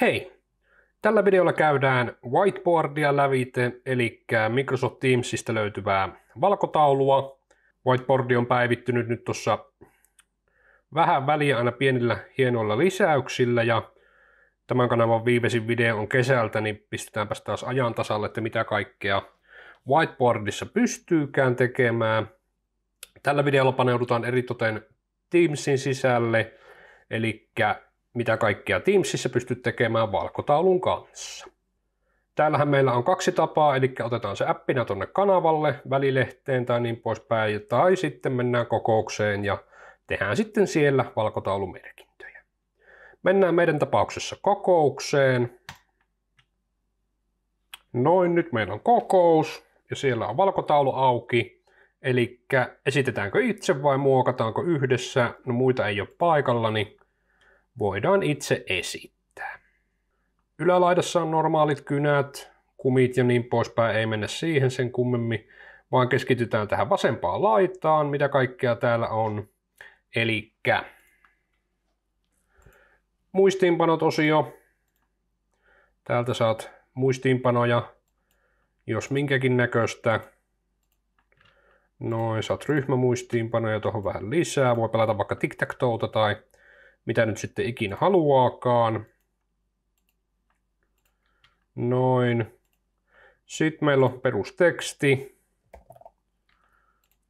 Hei! Tällä videolla käydään whiteboardia lävite, eli Microsoft Teamsista löytyvää valkotaulua. Whiteboardi on päivittynyt nyt tuossa vähän väliä aina pienillä hienoilla lisäyksillä ja tämän kanavan viimeisin video on kesältä, niin pistetäänpä taas ajan tasalle, että mitä kaikkea whiteboardissa pystyykään tekemään. Tällä videolla paneudutaan eritoten Teamsin sisälle, eli mitä kaikkea Teamsissa pystyt tekemään valkotaulun kanssa. Täällähän meillä on kaksi tapaa, eli otetaan se appina tuonne kanavalle, välilehteen tai niin poispäin, tai sitten mennään kokoukseen ja tehdään sitten siellä valkotaulumerkintöjä. Mennään meidän tapauksessa kokoukseen. Noin, nyt meillä on kokous ja siellä on valkotaulu auki. Eli esitetäänkö itse vai muokataanko yhdessä? No muita ei ole paikalla, niin voidaan itse esittää. Ylälaidassa on normaalit kynät, kumit ja niin poispäin, ei mennä siihen sen kummemmin, vaan keskitytään tähän vasempaan laitaan, mitä kaikkea täällä on. eli muistiinpanot-osio. Täältä saat muistiinpanoja, jos minkäkin näköistä. Noin, saat ryhmämuistiinpanoja tuohon vähän lisää. Voi pelata vaikka tic tac tai mitä nyt sitten ikinä haluaakaan. Noin. Sitten meillä on perusteksti.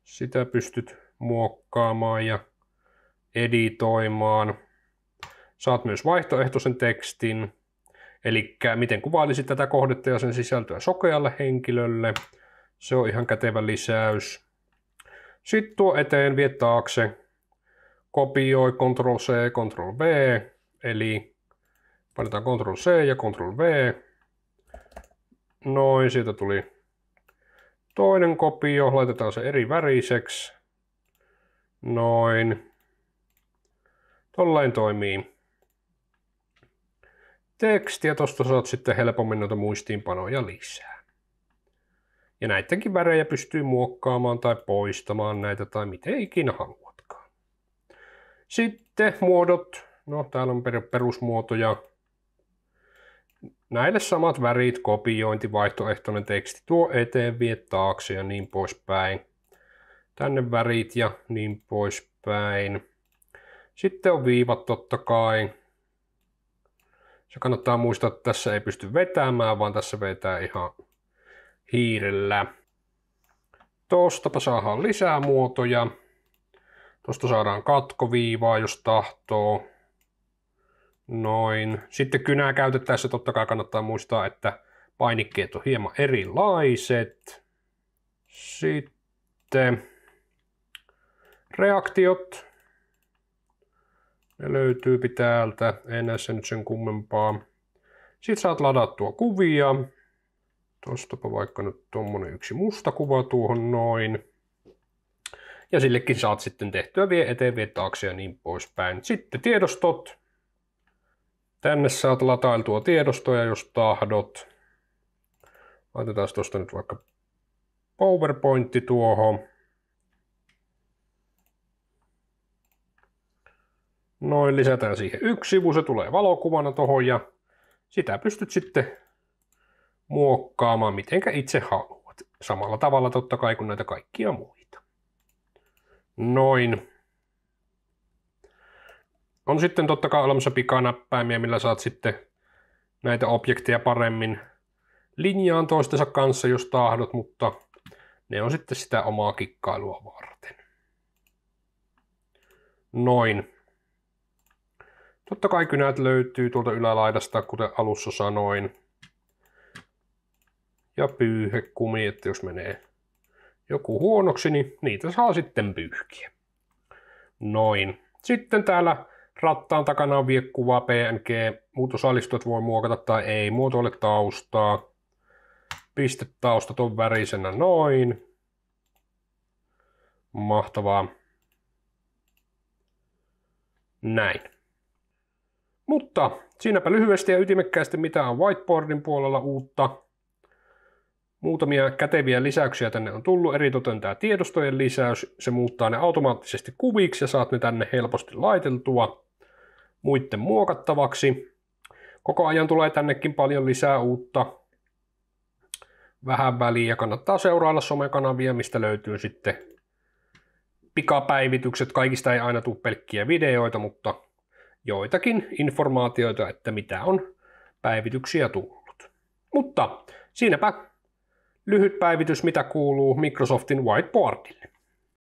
Sitä pystyt muokkaamaan ja editoimaan. Saat myös vaihtoehtoisen tekstin, eli miten kuvailisit tätä kohdetta ja sen sisältöä sokealle henkilölle. Se on ihan kätevä lisäys. Sitten tuo eteen, vie taakse, kopioi Ctrl C, Ctrl V, eli painetaan Ctrl C ja Ctrl V. Noin, siitä tuli toinen kopio, laitetaan se eri väriseksi. Noin. Tollain toimii. ja tosta saat sitten helpommin noita muistiinpanoja lisää. Ja näidenkin värejä pystyy muokkaamaan tai poistamaan näitä tai miten ikinä haluaa. Sitten muodot. No, täällä on perusmuotoja. Näille samat värit, kopiointi, vaihtoehtoinen teksti, tuo eteen, vie taakse ja niin poispäin. Tänne värit ja niin poispäin. Sitten on viivat totta kai. Se kannattaa muistaa, että tässä ei pysty vetämään, vaan tässä vetää ihan hiirellä. Tuostapa saadaan lisää muotoja. Tuosta saadaan katkoviivaa, jos tahtoo. Noin. Sitten kynää käytettäessä totta kai kannattaa muistaa, että painikkeet on hieman erilaiset. Sitten reaktiot. Ne löytyy täältä, en näe sen nyt sen kummempaa. Sitten saat ladattua kuvia. Tostapa vaikka nyt tuommoinen yksi musta kuva tuohon noin ja sillekin saat sitten tehtyä vie eteen, vie taakse ja niin poispäin. Sitten tiedostot. Tänne saat latailtua tiedostoja, jos tahdot. Laitetaan tuosta nyt vaikka PowerPointti tuohon. Noin, lisätään siihen yksi sivu, se tulee valokuvana tuohon ja sitä pystyt sitten muokkaamaan mitenkä itse haluat. Samalla tavalla totta kai kuin näitä kaikkia muita. Noin. On sitten totta kai olemassa pikanäppäimiä, millä saat sitten näitä objekteja paremmin linjaan toistensa kanssa, jos tahdot, mutta ne on sitten sitä omaa kikkailua varten. Noin. Totta kai kynät löytyy tuolta ylälaidasta, kuten alussa sanoin. Ja pyyhekumi, että jos menee joku huonoksi, niin niitä saa sitten pyyhkiä. Noin. Sitten täällä rattaan takana on viekkuva PNG. Muutosalistot voi muokata tai ei. Muotoille taustaa. Pistetaustat on värisenä noin. Mahtavaa. Näin. Mutta siinäpä lyhyesti ja ytimekkäästi mitä on whiteboardin puolella uutta. Muutamia käteviä lisäyksiä tänne on tullut, eritoten tämä tiedostojen lisäys, se muuttaa ne automaattisesti kuviksi ja saat ne tänne helposti laiteltua muiden muokattavaksi. Koko ajan tulee tännekin paljon lisää uutta vähän väliin ja kannattaa seurailla somekanavia, mistä löytyy sitten pikapäivitykset. Kaikista ei aina tule pelkkiä videoita, mutta joitakin informaatioita, että mitä on päivityksiä tullut. Mutta siinäpä Lyhyt päivitys, mitä kuuluu Microsoftin whiteboardille.